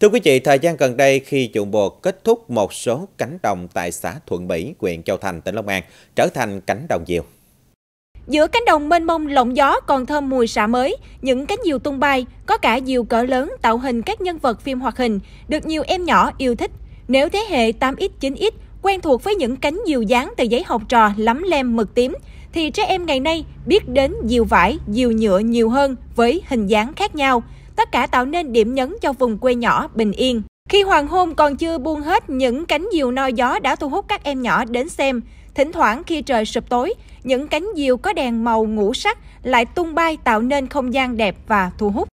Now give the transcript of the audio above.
Thưa quý vị, thời gian gần đây khi dụng bột kết thúc một số cánh đồng tại xã Thuận Mỹ, huyện Châu Thành, tỉnh Long An trở thành cánh đồng diều. Giữa cánh đồng mênh mông lộng gió còn thơm mùi xạ mới, những cánh diều tung bay, có cả diều cỡ lớn tạo hình các nhân vật phim hoạt hình, được nhiều em nhỏ yêu thích. Nếu thế hệ 8X, 9X quen thuộc với những cánh diều dán từ giấy học trò lắm lem mực tím, thì trẻ em ngày nay biết đến diều vải, diều nhựa nhiều hơn với hình dáng khác nhau tất cả tạo nên điểm nhấn cho vùng quê nhỏ bình yên. Khi hoàng hôn còn chưa buông hết, những cánh diều no gió đã thu hút các em nhỏ đến xem. Thỉnh thoảng khi trời sụp tối, những cánh diều có đèn màu ngũ sắc lại tung bay tạo nên không gian đẹp và thu hút.